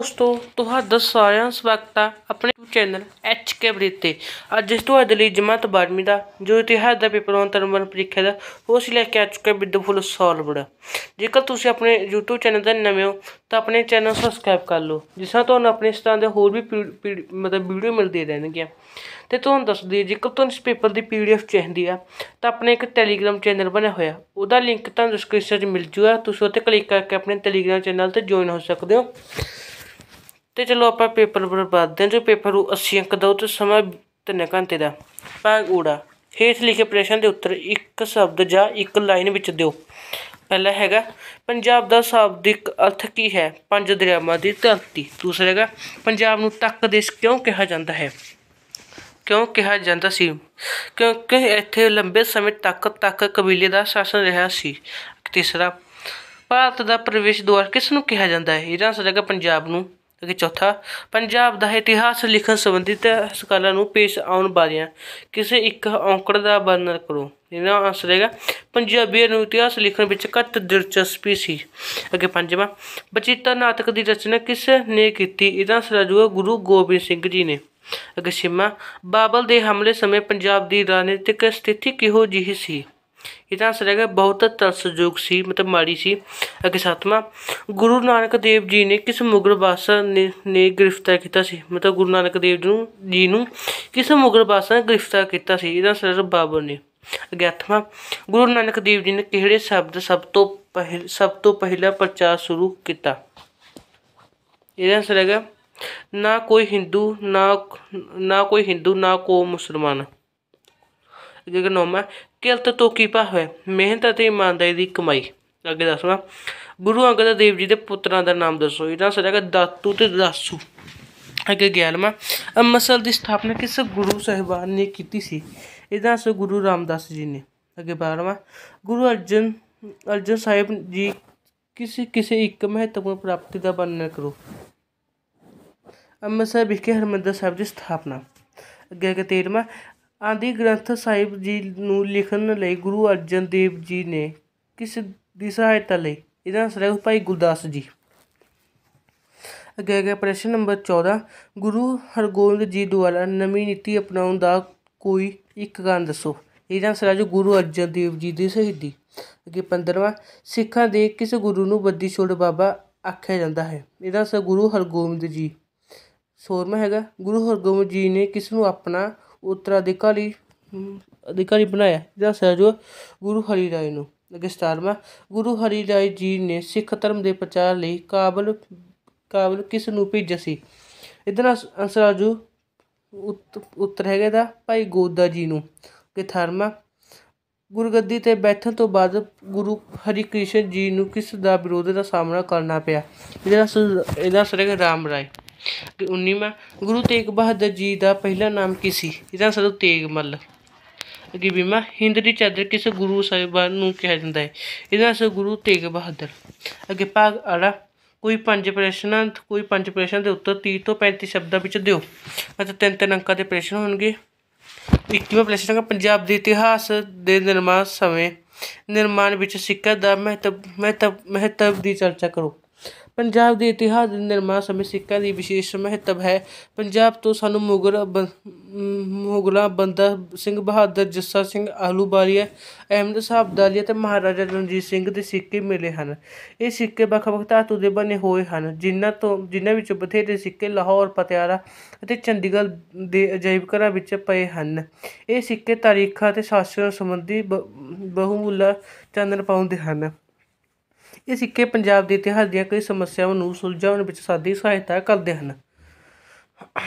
ਦੋਸਤੋ ਤੁਹਾਡਾ ਸਾਰਿਆਂ ਸਵਾਗਤ ਹੈ ਆਪਣੇ ਚੈਨਲ ਐਚ ਕੇ ਬ੍ਰਿਤੇ ਅੱਜ ਤੁਹਾਡੇ ਲਈ ਜਮਾਤ 12ਵੀਂ ਦਾ ਜੋ ਇਤਿਹਾਸ ਦਾ ਪੇਪਰ ਅੰਤਰਮਨ ਪ੍ਰੀਖਿਆ ਦਾ ਉਹ ਕਿ ਲੈ ਕੇ ਆ ਚੁੱਕੇ ਵਿਦਫੁਲ ਸੋਲਵਡ ਜੇਕਰ ਤੁਸੀਂ ਆਪਣੇ YouTube ਚੈਨਲ ਦਾ ਨਵੇਂ ਹੋ ਤਾਂ ਆਪਣੇ ਚੈਨਲ ਸਬਸਕ੍ਰਾਈਬ ਕਰ ਲਓ ਜਿਸ ਨਾਲ ਤੁਹਾਨੂੰ ਆਪਣੇ ਇਸ ਤਰ੍ਹਾਂ ਦੇ ਹੋਰ ਵੀ ਮਤਲਬ ਵੀਡੀਓ ਮਿਲਦੇ ਰਹਿਣਗੇ ਤੇ ਤੁਹਾਨੂੰ ਦੱਸ ਦਈਏ ਜੇਕਰ ਤੁਹਾਨੂੰ ਇਸ ਪੇਪਰ ਦੀ ਪੀਡੀਐਫ ਚਾਹੀਦੀ ਆ ਤਾਂ ਆਪਣੇ ਇੱਕ ਟੈਲੀਗ੍ਰਾਮ ਚੈਨਲ ਬਣਿਆ ਹੋਇਆ ਉਹਦਾ ਲਿੰਕ ਤੁਹਾਨੂੰ ਡਿਸਕ੍ਰਿਪਸ਼ਨ ਵਿੱਚ ਮਿਲ ਜੂਗਾ ਤੁਸੀਂ ਉੱਥੇ ਕਲਿੱਕ ਕਰਕੇ ਆਪਣੇ ਟੈਲੀਗ੍ਰਾਮ ਚੈਨਲ ਤੇ ਜੁਆਇਨ ਹੋ ਸਕਦੇ ਹੋ ਤੇ ਚਲੋ ਆਪਾਂ ਪੇਪਰ ਬਰਬਾਦ ਹਾਂ ਜੋ ਪੇਪਰ ਨੂੰ 80 ਅੰਕ ਦੋ ਤੇ ਸਮਾਂ 3 ਘੰਟੇ ਦਾ ਭਾਗ ਊੜਾ ਹੇਠ ਲਿਖੇ ਪ੍ਰਸ਼ਨ ਦੇ ਉੱਤਰ ਇੱਕ ਸ਼ਬਦ ਜਾਂ ਇੱਕ ਲਾਈਨ ਵਿੱਚ ਦਿਓ ਪਹਿਲਾ ਹੈਗਾ ਪੰਜਾਬ ਦਾ ਸ਼ਾਬਦਿਕ ਅਰਥ ਕੀ ਹੈ ਪੰਜ ਦਰਿਆਵਾਂ ਦੀ ਧਰਤੀ ਦੂਸਰਾ ਹੈਗਾ ਪੰਜਾਬ ਨੂੰ ਤੱਕ ਦੇਸ਼ ਕਿਉਂ ਕਿਹਾ ਜਾਂਦਾ ਹੈ ਕਿਉਂ ਕਿਹਾ ਜਾਂਦਾ ਸੀ ਕਿਉਂਕਿ ਇੱਥੇ ਲੰਬੇ ਸਮੇਂ ਤੱਕ ਤੱਕ ਕਬੀਲੇ ਦਾ ਸ਼ਾਸਨ ਰਿਹਾ ਸੀ ਤੀਸਰਾ ਭਾਰਤ ਦਾ ਪ੍ਰਵੇਸ਼ ਦੁਆਰ ਕਿਸ ਨੂੰ ਕਿਹਾ ਜਾਂਦਾ ਹੈ ਇਹਦਾ ਆਨਸਰ ਪੰਜਾਬ ਨੂੰ ਕਿ ਚੌਥਾ ਪੰਜਾਬ ਦਾ ਇਤਿਹਾਸ ਲਿਖਣ ਸੰਬੰਧਿਤ ਸਕਾਲਾਂ ਨੂੰ ਪੇਸ਼ ਆਉਣ ਵਾਲੀਆਂ ਕਿਸੇ ਇੱਕ ਔਂਕੜ ਦਾ ਵਰਣਨ ਕਰੋ ਇਹਦਾ ਆਨਸਰ ਹੈਗਾ ਪੰਜਾਬੀ ਨੂੰ ਇਤਿਹਾਸ ਲਿਖਣ ਵਿੱਚ ਕੱਤ ਦਿਲਚਸਪੀ ਸੀ ਅੱਗੇ ਪੰਜਵਾਂ ਬਚਿੱਤਰ ਨਾਟਕ ਦੀ ਰਚਨਾ ਕਿਸ ਨੇ ਕੀਤੀ ਇਹਦਾ ਅਸਰ ਜੂਗਾ ਗੁਰੂ ਗੋਬਿੰਦ ਸਿੰਘ ਜੀ ਨੇ ਅਗਸ਼ਿਮਾ ਬਾਬਲ ਦੇ ਹਮਲੇ ਸਮੇਂ ਪੰਜਾਬ ਦੀ ਰਾਜਨੀਤਿਕ ਸਥਿਤੀ ਕਿਹੋ ਜਿਹੀ ਸੀ ਇਹਦਾ ਆਨਸਰ ਹੈਗਾ ਬਹੁਤ ਤਰਸਯੋਗ ਸੀ ਮਤਲਬ ਮਾੜੀ ਸੀ ਅਗੇ ਸਤਮਾ ਗੁਰੂ ਨਾਨਕ ਦੇਵ ਜੀ ਨੇ ਕਿਸ ਮੁਗਲ ਬਾਦਸ਼ਾਹ ਨੇ ਗ੍ਰਿਫਤਾਰ ਕੀਤਾ ਸੀ ਮਤਲਬ ਗੁਰੂ ਨਾਨਕ ਦੇਵ ਨੂੰ ਜੀ ਨੂੰ ਕਿਸ ਮੁਗਲ ਬਾਦਸ਼ਾਹ ਨੇ ਗ੍ਰਿਫਤਾਰ ਕੀਤਾ ਸੀ ਇਹਦਾ ਆਨਸਰ ਬਾਬਰ ਨੇ ਅਗਿਆਤਮਾ ਗੁਰੂ ਨਾਨਕ ਦੇਵ ਜੀ ਨੇ ਕਿਹੜੇ ਸ਼ਬਦ ਸਭ ਤੋਂ ਪਹਿਲ ਸਭ ਤੋਂ ਪਹਿਲਾ ਪ੍ਰਚਾਰ ਸ਼ੁਰੂ ਕੀਤਾ ਇਹਦਾ ਆਨਸਰ ਹੈਗਾ ਨਾ ਕੋਈ ਹਿੰਦੂ ਨਾ ਨਾ ਕੋਈ ਹਿੰਦੂ ਨਾ ਕੋ ਮੁਸਲਮਾਨ ਅੱਗੇ ਗਨੋਮਾ ਕਿਰਤ ਤੋਕੀ ਭਾਵੇ ਮਿਹਨਤ ਤੇ ਇਮਾਨਦਾਰੀ ਦੀ ਕਮਾਈ ਅੱਗੇ ਦੱਸਵਾ ਗੁਰੂ ਅੰਗਦ ਦੇਵ ਜੀ ਦੇ ਪੁੱਤਰਾਂ ਦਾ ਨਾਮ ਦੱਸੋ ਇਹਦਾ ਸਰ ਹੈਗਾ ਦਾਤੂ ਤੇ ਦਾਸੂ ਅੱਗੇ 11ਵਾਂ ਅਮਸਲ ਦੀ ਸਥਾਪਨਾ ਕਿਸ ਗੁਰੂ ਸਹਿਬਾਨ ਨੇ ਕੀਤੀ ਸੀ ਇਹਦਾ ਸਰ ਗੁਰੂ ਰਾਮਦਾਸ ਜੀ ਨੇ ਅੱਗੇ ਬਾਰਵਾ ਗੁਰੂ ਅਰਜਨ ਅਰਜਨ ਸਾਹਿਬ ਜੀ ਕਿਸੇ ਕਿਸੇ ਇੱਕ ਮਹੱਤਵਪੂਰਨ ਪ੍ਰਾਪਤੀ ਦਾ ਵਰਣਨ ਕਰੋ ਅੰਮ੍ਰਿਤਸਰ ਵਿਖੇ ਹਰਮੰਦਰ ਸਾਹਿਬ ਦੀ ਸਥਾਪਨਾ ਅੱਗੇ ਅਗੇ 13ਵਾਂ ਆਦਿ ਗ੍ਰੰਥ ਸਾਹਿਬ ਜੀ ਨੂੰ ਲਿਖਣ ਲਈ ਗੁਰੂ ਅਰਜਨ ਦੇਵ ਜੀ ਨੇ ਕਿਸ ਦੀ ਸਹਾਇਤਾ ਲਈ ਇਹਦਾ ਆਨਸਰ ਹੈ ਭਾਈ ਗੁਰਦਾਸ ਜੀ ਅੱਗੇ ਅੱਗੇ ਪ੍ਰਸ਼ਨ ਨੰਬਰ 14 ਗੁਰੂ ਹਰਗੋਬਿੰਦ ਜੀ ਦੁਆਰਾ ਨਵੀਂ ਨੀਤੀ ਅਪਣਾਉਣ ਦਾ ਕੋਈ ਇੱਕ ਕਾਰਨ ਦੱਸੋ ਇਹਦਾ ਆਨਸਰ ਹੈ ਜੋ ਗੁਰੂ ਅਰਜਨ ਦੇਵ ਜੀ ਦੀ ਸ਼ਹੀਦੀ ਅੱਗੇ 15ਵਾਂ ਸਿੱਖਾਂ ਦੇ ਕਿਸ ਗੁਰੂ ਨੂੰ ਬੱਦੀ ਛੋੜ ਬਾਬਾ ਆਖਿਆ ਜਾਂਦਾ ਹੈ ਇਹਦਾ ਆਨਸਰ ਗੁਰੂ ਹਰਗੋਬਿੰਦ ਜੀ ਸੋਰਮ ਹੈਗਾ ਗੁਰੂ ਹਰਗੋਬਿੰਦ ਜੀ ਨੇ ਕਿਸ ਨੂੰ ਆਪਣਾ ਉਤਰਾਧਿਕਾਰੀ ਅਧਿਕਾਰੀ ਬਣਾਇਆ જેના ਸਹਿਯੋਗ ਗੁਰੂ ਹਰੀਰਾਏ ਨੂੰ ਅਗਸਤਾਰਵਾਂ ਗੁਰੂ ਹਰੀਰਾਏ ਜੀ ਨੇ ਸਿੱਖ ਧਰਮ ਦੇ ਪ੍ਰਚਾਰ ਲਈ ਕਾਬਲ ਕਾਬਲ ਕਿਸ ਨੂੰ ਭੇਜਿਆ ਸੀ ਇਧਰ ਆਜੂ ਉੱਤਰ ਹੈਗਾ ਦਾ ਭਾਈ ਗੋਦਾ ਜੀ ਨੂੰ ਕਿ ਥਰਮਾ ਗੁਰਗੱਦੀ ਤੇ ਬੈਠਣ ਤੋਂ ਬਾਅਦ ਗੁਰੂ ਹਰਿਕ੍ਰਿਸ਼ਨ ਜੀ ਨੂੰ ਕਿਸ ਦਾ ਵਿਰੋਧ ਦਾ ਸਾਹਮਣਾ ਕਰਨਾ ਪਿਆ ਇਹਦਾ ਇਹਦਾ ਸਰੇਗਾ ਰਾਮ ਰਾਏ 19ਵਾਂ ਗੁਰੂ ਤੇਗ ਬਹਾਦਰ ਜੀ ਦਾ ਪਹਿਲਾ ਨਾਮ ਕੀ ਸੀ ਇਹਦਾ ਸਦੋ ਤੇਗ ਮੱਲ ਅਗੇ ਬੀਮਾ ਹਿੰਦ ਦੀ ਚਾਦਰ ਕਿਸ ਗੁਰੂ ਸਾਹਿਬਾਨ ਨੂੰ ਕਿਹਾ ਜਾਂਦਾ ਹੈ ਇਹਦਾ ਸਰ ਗੁਰੂ ਤੇਗ ਬਹਾਦਰ ਅਗੇ ਪਾਗ ਅੜਾ ਕੋਈ ਪੰਜ ਪ੍ਰਸ਼ਨਾਂ ਕੋਈ ਪੰਜ ਪ੍ਰਸ਼ਨ ਦੇ ਉੱਤਰ 30 ਤੋਂ 35 ਸ਼ਬਦਾਂ ਵਿੱਚ ਦਿਓ ਅਤੇ ਤਿੰਨ ਤਿੰਨ ਅੰਕਾਂ ਦੇ ਪ੍ਰਸ਼ਨ ਹੋਣਗੇ 21ਵਾਂ ਪ੍ਰਸ਼ਨ ਹੈ ਪੰਜਾਬ ਦੇ ਇਤਿਹਾਸ ਦੇ ਨਿਰਮਾਣ ਸਮੇਂ ਨਿਰਮਾਣ ਵਿੱਚ ਸਿੱਕਾ ਦਾ ਮਹੱਤਵ ਮਹੱਤਵ ਮਹੱਤਵ ਦੀ ਚਰਚਾ ਕਰੋ ਪੰਜਾਬ ਦੇ ਇਤਿਹਾਸ ਦੇ ਨਿਰਮਾਣ ਸਮੇਂ ਸਿੱਖਾਂ ਦੀ ਵਿਸ਼ੇਸ਼ ਮਹੱਤਵ ਹੈ ਪੰਜਾਬ ਤੋਂ ਸਾਨੂੰ ਮੁਗਲ ਮੁਗਲਾਂ ਬੰਦਾ ਸਿੰਘ ਬਹਾਦਰ ਜੱਸਾ ਸਿੰਘ ਆਲੂਬਾਰੀਆ ਅਹਿਮਦ ਸਾਹਿਬ ਦਾਲੀਆ ਤੇ ਮਹਾਰਾਜਾ ਰਣਜੀਤ ਸਿੰਘ ਦੇ ਸਿੱਕੇ ਮਿਲੇ ਹਨ ਇਹ ਸਿੱਕੇ ਵੱਖ ਵੱਖ ਧਾਤੂ ਦੇ ਬਣੇ ਹੋਏ ਹਨ ਜਿਨ੍ਹਾਂ ਤੋਂ ਜਿਨ੍ਹਾਂ ਵਿੱਚ ਬਥੇਰੇ ਸਿੱਕੇ ਲਾਹੌਰ ਪਟਿਆਲਾ ਅਤੇ ਚੰਡੀਗੜ੍ਹ ਦੇ ਅਜਾਇਬ ਘਰਾਂ ਵਿੱਚ ਪਏ ਹਨ ਇਹ ਸਿੱਕੇ ਤਾਰੀਖਾਂ ਤੇ ਸਾਸ਼ਰ ਸੰਬੰਧੀ ਬਹੁਮੁੱਲਾ ਚਾਨਣ ਪਾਉਂਦੇ ਹਨ ਇਹ ਸਿੱਕੇ ਪੰਜਾਬ ਦੇ ਇਤਿਹਾਸ ਦੀਆਂ ਕਈ ਸਮੱਸਿਆਵਾਂ ਨੂੰ ਸੁਲਝਾਉਣ ਵਿੱਚ ਸਾਡੀ ਸਹਾਇਤਾ ਕਰਦੇ ਹਨ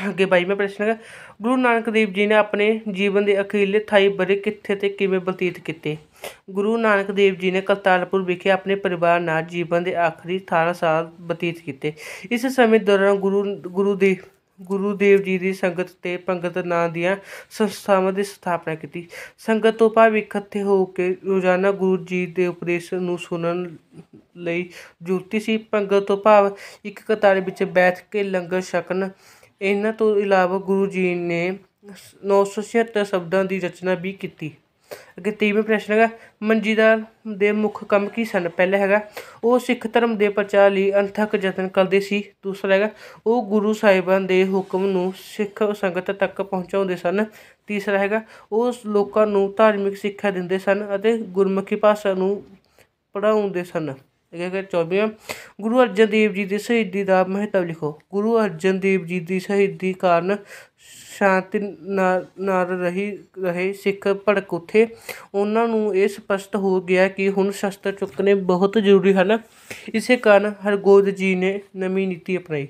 ਅੱਗੇ ਬਾਈ ਮੈਂ ਪ੍ਰਸ਼ਨ ਹੈ ਗੁਰੂ ਨਾਨਕ ਦੇਵ ਜੀ ਨੇ ਆਪਣੇ ਜੀਵਨ ਦੇ ਅਖੀਰਲੇ 28 ਬਰੇ ਕਿੱਥੇ ਤੇ ਕਿਵੇਂ ਬਤੀਤ ਕੀਤੇ ਗੁਰੂ ਨਾਨਕ ਦੇਵ ਜੀ ਨੇ ਕਰਤਾਰਪੁਰ ਵਿਖੇ ਆਪਣੇ ਪਰਿਵਾਰ ਨਾਲ ਜੀਵਨ ਦੇ ਆਖਰੀ 18 ਸਾਲ ਬਤੀਤ ਕੀਤੇ ਇਸ ਸਮੇਂ ਦੌਰਾਨ ਗੁਰੂ ਗੁਰੂ ਦੇ ਗੁਰੂ ਦੇਵ ਜੀ ਦੀ ਸੰਗਤ ਤੇ ਪੰਗਤ ਨਾਂ ਦੀਆਂ ਸੰਸਥਾਵਾਂ ਦੀ ਸਥਾਪਨਾ ਕੀਤੀ ਸੰਗਤ ਤੋਂ ਭਾਵ ਇਕੱਠੇ ਹੋ ਕੇ ਰੋਜ਼ਾਨਾ ਗੁਰੂ ਜੀ ਦੇ ਉਪਦੇਸ਼ ਨੂੰ ਸੁਣਨ ਲਈ ਜੁੜਤੀ ਸੀ ਪੰਗਤ ਤੋਂ ਭਾਵ ਇੱਕ ਕਤਾਰ ਵਿੱਚ ਬੈਠ ਕੇ ਲੰਗਰ ਛਕਣ ਇਹਨਾਂ ਤੋਂ ਇਲਾਵਾ ਗੁਰੂ ਜੀ ਨੇ 976 ਸ਼ਬਦਾਂ ਦੀ ਰਚਨਾ ਵੀ ਕੀਤੀ ਅਗੇ ਤੀਵੇਂ ਪ੍ਰਸ਼ਨ ਹੈਗਾ ਮੰਜੀਦਾਰ ਦੇ ਮੁੱਖ ਕੰਮ ਕੀ ਸਨ ਪਹਿਲਾ ਹੈਗਾ ਉਹ ਸਿੱਖ ਧਰਮ ਦੇ ਪ੍ਰਚਾਰ ਲਈ ਅੰਥਕ ਯਤਨ ਕਰਦੇ ਸੀ ਦੂਸਰਾ ਹੈਗਾ ਉਹ ਗੁਰੂ ਸਾਹਿਬਾਂ ਦੇ ਹੁਕਮ ਨੂੰ ਸਿੱਖ ਸੰਗਤ ਤੱਕ ਪਹੁੰਚਾਉਂਦੇ ਸਨ ਤੀਸਰਾ ਹੈਗਾ ਉਹ ਲੋਕਾਂ ਨੂੰ ਧਾਰਮਿਕ ਸਿੱਖਿਆ ਦਿੰਦੇ ਸਨ ਅਤੇ ਗੁਰਮੁਖੀ ਭਾਸ਼ਾ ਨੂੰ ਪੜਾਉਂਦੇ ਸਨ ਅਗੇ 24 ਗੁਰੂ ਅਰਜਨ ਦੇਵ ਜੀ ਦੀ ਸ਼ਹੀਦੀ ਦਾ ਮਹੱਤਵ ਲਿਖੋ ਗੁਰੂ ਅਰਜਨ ਦੇਵ ਜੀ ਦੀ ਸ਼ਹੀਦੀ ਕਾਰਨ ਸ਼ਾਂਤੀ ਨਾਲ ਰਹੀ ਰਹੇ ਸਿੱਖ ਭੜਕ ਉਥੇ ਉਹਨਾਂ ਨੂੰ ਇਹ ਸਪਸ਼ਟ ਹੋ ਗਿਆ ਕਿ ਹੁਣ ਸ਼ਸਤਰ ਚੁੱਕਣੇ ਬਹੁਤ ਜ਼ਰੂਰੀ ਹਨ ਇਸੇ ਕਾਰਨ ਹਰਗੋਦ ਜੀ ਨੇ ਨਵੀਂ ਨੀਤੀ ਅਪਣਾਈ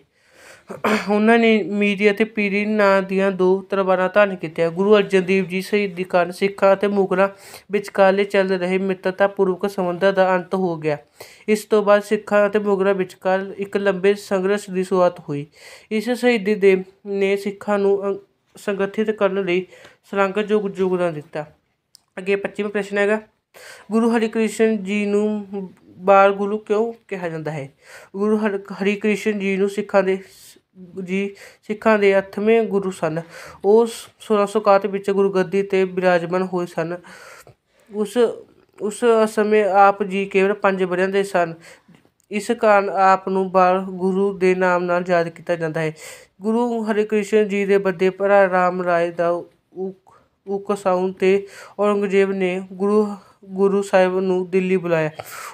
ਉਹਨਾਂ ਨੇ ਮੀਰੀ ਅਤੇ ਪੀਰੀ ਨਾਂ ਦੀਆਂ ਦੋ ਤਰਵਾਰਾਂ ਧਾਰਨ ਕੀਤੀਆਂ ਗੁਰੂ ਅਰਜਨ ਦੇਵ ਜੀ ਸ਼ਹੀਦੀ ਕਾਰਨ ਸਿੱਖਾਂ ਅਤੇ ਮੁਗਲਾਂ ਵਿਚਕਾਰਲੇ ਚੱਲ ਰਹੇ ਮਿੱਤਰਤਾ ਪੂਰਵਕ ਸੰਬੰਧਾਂ ਦਾ ਅੰਤ ਹੋ ਗਿਆ ਇਸ ਤੋਂ ਬਾਅਦ ਸਿੱਖਾਂ ਅਤੇ ਮੁਗਲਾਂ ਵਿਚਕਾਰ ਇੱਕ ਲੰਬੇ ਸੰਘਰਸ਼ ਦੀ ਸ਼ੁਰੂਆਤ ਹੋਈ ਇਸ ਸ਼ਹੀਦੀ ਦੇ ਨੇ ਸਿੱਖਾਂ ਨੂੰ ਸੰਗਠਿਤ ਕਰਨ ਲਈ ਸ਼ਲਾਘਾਯੋਗ ਯੋਗਦਾਨ ਦਿੱਤਾ ਅੱਗੇ 25ਵਾਂ ਪ੍ਰਸ਼ਨ ਹੈਗਾ ਗੁਰੂ ਹਰਿਕ੍ਰਿਸ਼ਨ ਜੀ ਨੂੰ ਬਾਲ ਗੁਰੂ ਕਿਉਂ ਕਿਹਾ ਜਾਂਦਾ ਹੈ ਗੁਰੂ ਹਰਿਕ੍ਰਿਸ਼ਨ ਜੀ ਨੂੰ ਸਿੱਖਾਂ ਦੇ ਜੀ ਸਿੱਖਾਂ ਦੇ 8ਵੇਂ ਗੁਰੂ ਸਨ ਉਸ ਸੋਲਾਂ ਵਿੱਚ ਗੁਰਗੱਦੀ 'ਤੇ ਬਿਰਾਜਮਾਨ ਹੋਏ ਸਨ ਉਸ ਉਸ ਸਮੇਂ ਆਪ ਜੀ ਕੇਵਲ ਪੰਜ ਬਰਿਆਂ ਦੇ ਸਨ ਇਸ ਕਾਰਨ ਆਪ ਨੂੰ ਬਾਲ ਗੁਰੂ ਦੇ ਨਾਮ ਨਾਲ ਯਾਦ ਕੀਤਾ ਜਾਂਦਾ ਹੈ ਗੁਰੂ ਹਰਿਕ੍ਰਿਸ਼ਨ ਜੀ ਦੇ ਵੱਡੇ ਭਰਾ ਰਾਮ ਰਾਏ ਦਾ ਉਕਸਾਉਣ ਤੇ ਔਰੰਗਜ਼ੇਬ ਨੇ ਗੁਰੂ ਗੁਰੂ ਸਾਹਿਬ ਨੂੰ ਦਿੱਲੀ ਬੁਲਾਇਆ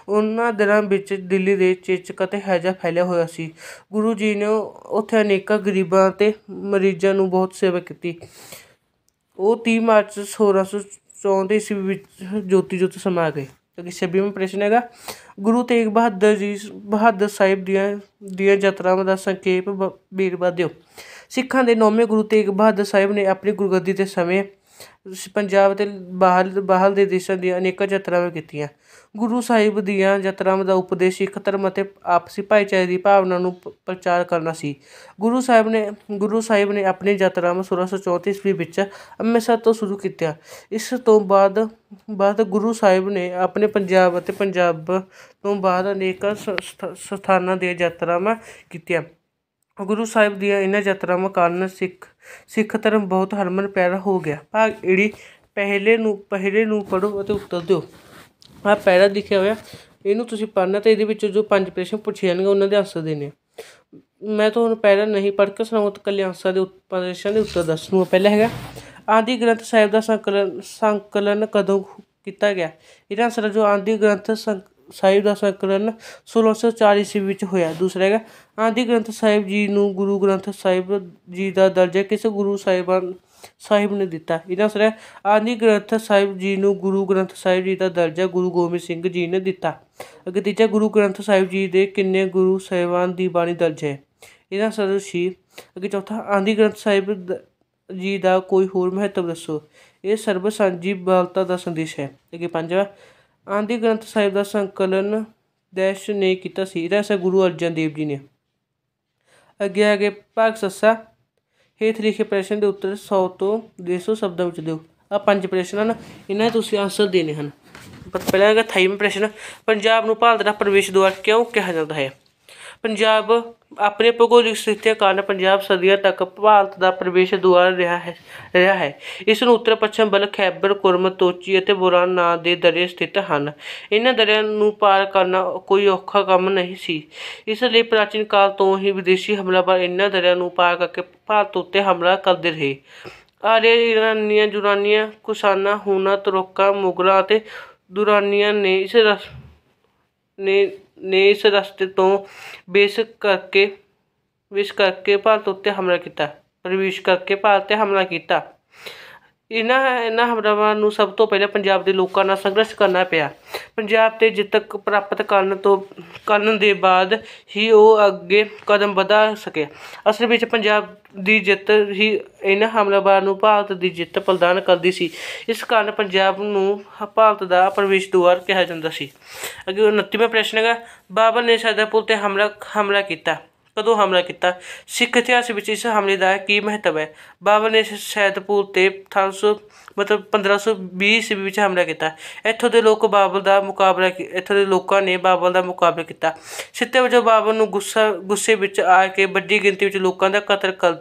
ਉਹਨਾਂ ਦਿਨਾਂ ਵਿੱਚ ਦਿੱਲੀ ਦੇ ਚੇਚਕ ਅਤੇ ਹੈਜਾ ਫੈਲਿਆ ਹੋਇਆ ਸੀ ਗੁਰੂ ਜੀ ਨੇ ਉੱਥੇ ਅਨੇਕਾਂ ਗਰੀਬਾਂ ਅਤੇ ਮਰੀਜ਼ਾਂ ਨੂੰ ਬਹੁਤ ਸੇਵਾ ਕੀਤੀ ਉਹ 30 ਮਾਰਚ 1604 ਈਸਵੀ ਵਿੱਚ ਜੋਤੀ ਜੋਤ ਸਮਾ ਗਏ ਕਿਉਂਕਿ 26ਵਾਂ ਪ੍ਰਸ਼ਨ ਹੈਗਾ ਗੁਰੂ ਤੇਗ ਬਹਾਦਰ ਜੀ ਬਹਾਦਰ ਸਾਹਿਬ ਦੀਆਂ ਦੀਆਂ ਯਾਤਰਾਵਾਂ ਦਾ ਸੰਖੇਪ ਵੇਰਵਾ ਦਿਓ ਸਿੱਖਾਂ ਦੇ ਨੌਵੇਂ ਗੁਰੂ ਤੇਗ ਬਹਾਦਰ ਸਾਹਿਬ ਨੇ ਆਪਣੀ ਗੁਰਗੱਦੀ ਦੇ ਸਮੇਂ ਪੰਜਾਬ ਤੇ ਬਾਹਰ ਬਾਹਰ ਦੇ ਦੇਸ਼ਾਂ ਦੀਆਂ ਅਨੇਕਾਂ ਯਾਤਰਾਵਾਂ ਕੀਤੀਆਂ ਗੁਰੂ ਸਾਹਿਬ ਦੀਆਂ ਯਾਤਰਾਵਾਂ ਦਾ ਉਪਦੇਸ਼ ਇੱਕ ਧਰਮ ਅਤੇ ਆਪਸੀ ਭਾਈਚਾਰੇ ਦੀ ਭਾਵਨਾ ਨੂੰ ਪ੍ਰਚਾਰ ਕਰਨਾ ਸੀ ਗੁਰੂ ਸਾਹਿਬ ਨੇ ਗੁਰੂ ਸਾਹਿਬ ਨੇ ਆਪਣੀ ਯਾਤਰਾਵਾਂ ਸੋਲਾਂ ਸੌ ਈਸਵੀ ਵਿੱਚ ਅੰਮ੍ਰਿਤਸਰ ਤੋਂ ਸ਼ੁਰੂ ਕੀਤੀਆਂ ਇਸ ਤੋਂ ਬਾਅਦ ਬਾਅਦ ਗੁਰੂ ਸਾਹਿਬ ਨੇ ਆਪਣੇ ਪੰਜਾਬ ਅਤੇ ਪੰਜਾਬ ਤੋਂ ਬਾਹਰ ਅਨੇਕਾਂ ਸਥਾਨਾਂ ਦੀਆਂ ਯਾਤਰਾਵਾਂ ਕੀਤੀਆਂ ਗੁਰੂ ਸਾਹਿਬ ਦੀਆਂ ਇਹਨਾਂ ਯਾਤਰਾਵਾਂ ਕਾਰਨ ਸਿੱਖ ਸਿੱਖ ਧਰਮ ਬਹੁਤ ਹਰਮਨ ਪਿਆਰਾ ਹੋ ਗਿਆ ਭਾਗ ਇਹੜੀ ਪਹਿਲੇ ਨੂੰ ਪਹਿਲੇ ਨੂੰ ਪੜੋ ਅਤੇ ਉੱਤਰ ਦਿਓ ਆ ਪਹਿਲਾ ਲਿਖਿਆ ਹੋਇਆ ਇਹਨੂੰ ਤੁਸੀਂ ਪੜਨਾ ਤੇ ਇਹਦੇ ਵਿੱਚ ਜੋ ਪੰਜ ਪ੍ਰਸ਼ਨ ਪੁੱਛੇ ਜਾਣਗੇ ਉਹਨਾਂ ਦੇ ਆਂਸਰ ਦੇਣੇ ਮੈਂ ਤੁਹਾਨੂੰ ਪਹਿਲਾਂ ਨਹੀਂ ਪੜ ਕੇ ਸੁਣਾਉਂ ਤਾਂ ਕੱਲੇ ਆਂਸਰ ਦੇ ਪ੍ਰਸ਼ਨ ਦੇ ਉੱਤਰ ਦੱਸ ਨੂੰ ਪਹਿਲਾ ਹੈਗਾ ਆਦੀ ਗ੍ਰੰਥ ਸਾਹਿਬ ਦਾ ਸੰਕਲਨ ਸੰਕਲਨ ਕਦੋਂ ਕੀਤਾ ਗਿਆ ਇਹਦਾ ਆਂਸਰ ਜੋ ਆਦੀ ਗ੍ਰੰਥ ਸਾਹਿਬ ਦਾ ਸੰਕਲਨ 1640 ਈਸਵੀ ਵਿੱਚ ਹੋਇਆ ਦੂਸਰਾ ਹੈਗਾ ਆਦੀ ਗ੍ਰੰਥ ਸਾਹਿਬ ਜੀ ਨੂੰ ਗੁਰੂ ਗ੍ਰੰਥ ਸਾਹਿਬ ਜੀ ਦਾ ਦਰਜਾ ਕਿਸ ਗੁਰੂ ਸਾਹਿਬਾਨ ਸਾਹਿਬ ਨੇ ਦਿੱਤਾ ਇਹਦਾ ਸਰ ਹੈ ਗ੍ਰੰਥ ਸਾਹਿਬ ਜੀ ਨੂੰ ਗੁਰੂ ਗ੍ਰੰਥ ਸਾਹਿਬ ਜੀ ਦਾ ਦਰਜਾ ਗੁਰੂ ਗੋਬਿੰਦ ਸਿੰਘ ਜੀ ਨੇ ਦਿੱਤਾ ਅਗੇ ਤੀਜਾ ਗੁਰੂ ਗ੍ਰੰਥ ਸਾਹਿਬ ਜੀ ਦੇ ਕਿੰਨੇ ਗੁਰੂ ਸਾਹਿਬਾਨ ਦੀ ਬਾਣੀ ਦਰਜ ਹੈ ਇਹਦਾ ਸਰ ਸੀ ਅਗੇ ਚੌਥਾ ਆਦੀ ਗ੍ਰੰਥ ਸਾਹਿਬ ਜੀ ਦਾ ਕੋਈ ਹੋਰ ਮਹੱਤਵ ਦੱਸੋ ਇਹ ਸਰਬ ਸੰਜੀਵ ਬਾਲਤਾ ਦਾ ਸੰਦੇਸ਼ ਹੈ ਅਗੇ ਪੰਜਵਾਂ ਆਂਦੀ ਗ੍ਰੰਥ ਸਾਹਿਬ ਦਾ ਸੰਕਲਨ ਦੇਸ਼ ਨੇ ਕੀਤਾ ਸੀ ਇਹਦਾ ਗੁਰੂ ਅਰਜਨ ਦੇਵ ਜੀ ਨੇ ਅੱਗੇ ਅੱਗੇ ਭਾਗ ਸੱਸਾ ਹੇਠ ਲਿਖੇ ਪ੍ਰਸ਼ਨ ਦੇ ਉੱਤਰ 100 ਤੋਂ 150 ਸ਼ਬਦਾਂ ਵਿੱਚ ਦਿਓ ਆ ਪੰਜ ਪ੍ਰਸ਼ਨ ਹਨ ਇਹਨਾਂ ਤੁਸੀਂ ਆਨਸਰ ਦੇਣੇ ਹਨ ਪਰ ਪਹਿਲਾ ਹੈਗਾ ਥਾਈਮ ਪ੍ਰਸ਼ਨ ਪੰਜਾਬ ਨੂੰ ਭਾਰਤ ਦਾ ਪ੍ਰਵੇਸ਼ ਦੁਆਰ ਕਿਉਂ ਕਿਹਾ ਜਾਂਦਾ ਹੈ ਪੰਜਾਬ ਆਪਣੇ ਭੂਗੋਲਿਕ ਸਥਿਤੀ ਕਾਰਨ ਪੰਜਾਬ ਸਦੀਆਂ ਤੱਕ ਭਾਰਤ ਦਾ ਪ੍ਰਵੇਸ਼ ਦੁਆਰ ਰਿਹਾ ਹੈ ਰਿਹਾ ਹੈ ਇਸ ਨੂੰ ਉੱਤਰ ਪੱਛਮ ਵੱਲ ਖੈਬਰ ਕੁਰਮ ਤੋਚੀ ਅਤੇ ਬੁਰਾਨ ਨਾਂ ਦੇ ਦਰਿਆ ਸਥਿਤ ਹਨ ਇਹਨਾਂ ਦਰਿਆ ਨੂੰ ਪਾਰ ਕਰਨਾ ਕੋਈ ਔਖਾ ਕੰਮ ਨਹੀਂ ਸੀ ਇਸ ਲਈ ਪ੍ਰਾਚੀਨ ਕਾਲ ਤੋਂ ਹੀ ਵਿਦੇਸ਼ੀ ਹਮਲਾਵਰ ਇਹਨਾਂ ਦਰਿਆ ਨੂੰ ਪਾਰ ਕਰਕੇ ਭਾਰਤ ਉੱਤੇ ਹਮਲਾ ਕਰਦੇ ਰਹੇ ਆਰੇ ਇਰਾਨੀਆਂ ਜੁਰਾਨੀਆਂ ਕੁਸ਼ਾਨਾ ਹੂਨਾ ਤੁਰਕਾਂ ਮੁਗਲਾਂ ਅਤੇ ਦੁਰਾਨੀਆਂ ਨੇ ਇਸ ਨੇ ਨੇ ਇਸ ਰਸਤੇ ਤੋਂ ਬੇਸ ਕਰਕੇ ਵਿਸ਼ ਕਰਕੇ ਭਾਰਤ ਉੱਤੇ ਹਮਲਾ ਕੀਤਾ ਪ੍ਰਵੇਸ਼ ਕਰਕੇ ਭਾਰਤ ਤੇ ਹਮਲਾ ਕੀਤਾ ਇਹਨਾਂ ਇਹਨਾਂ ਹਮਲਾਵਰਾਂ ਨੂੰ ਸਭ ਤੋਂ ਪਹਿਲਾਂ ਪੰਜਾਬ ਦੇ ਲੋਕਾਂ ਨਾਲ ਸੰਘਰਸ਼ ਕਰਨਾ ਪਿਆ ਪੰਜਾਬ ਤੇ ਜਿੱਤ ਪ੍ਰਾਪਤ ਕਰਨ ਤੋਂ ਕਰਨ ਦੇ ਬਾਅਦ ਹੀ ਉਹ ਅੱਗੇ ਕਦਮ ਵਧਾ ਸਕੇ ਅਸਲ ਵਿੱਚ ਪੰਜਾਬ ਦੀ ਜਿੱਤ ਹੀ ਇਹਨਾਂ ਹਮਲਾਵਰਾਂ ਨੂੰ ਭਾਰਤ ਦੀ ਜਿੱਤ ਪ੍ਰਦਾਨ ਕਰਦੀ ਸੀ ਇਸ ਕਾਰਨ ਪੰਜਾਬ ਨੂੰ ਭਾਰਤ ਦਾ ਪ੍ਰਵੇਸ਼ ਦੁਆਰ ਕਿਹਾ ਜਾਂਦਾ ਸੀ ਅੱਗੇ 29ਵਾਂ ਪ੍ਰਸ਼ਨ ਹੈਗਾ ਬਾਬਰ ਨੇ ਸ਼ਾਹਜਹਾਂਪੁਰ ਤੇ ਹਮਲਾ ਹਮਲਾ ਕੀਤਾ ਕਦੋਂ ਹਮਲਾ ਕੀਤਾ ਸਿੱਖ ਇਤਿਹਾਸ ਵਿੱਚ ਇਸ ਹਮਲੇ ਦਾ ਕੀ ਮਹੱਤਵ ਹੈ ਬਾਬਰ ਨੇ ਸੈਦਪੁਰ ਤੇ 1500 ਮਤਲਬ 1520 ਈਸਵੀ ਵਿੱਚ ਹਮਲਾ ਕੀਤਾ ਇੱਥੋਂ ਦੇ ਲੋਕ ਬਾਬਰ ਦਾ ਮੁਕਾਬਲਾ ਇੱਥੋਂ ਦੇ ਲੋਕਾਂ ਨੇ ਬਾਬਰ ਦਾ ਮੁਕਾਬਲਾ ਕੀਤਾ ਸਿੱਤੇ ਵਜੋਂ ਬਾਬਰ ਨੂੰ ਗੁੱਸਾ ਗੁੱਸੇ ਵਿੱਚ ਆ ਕੇ ਵੱਡੀ ਗਿਣਤੀ ਵਿੱਚ ਲੋਕਾਂ ਦਾ ਕਤਲ ਕਰ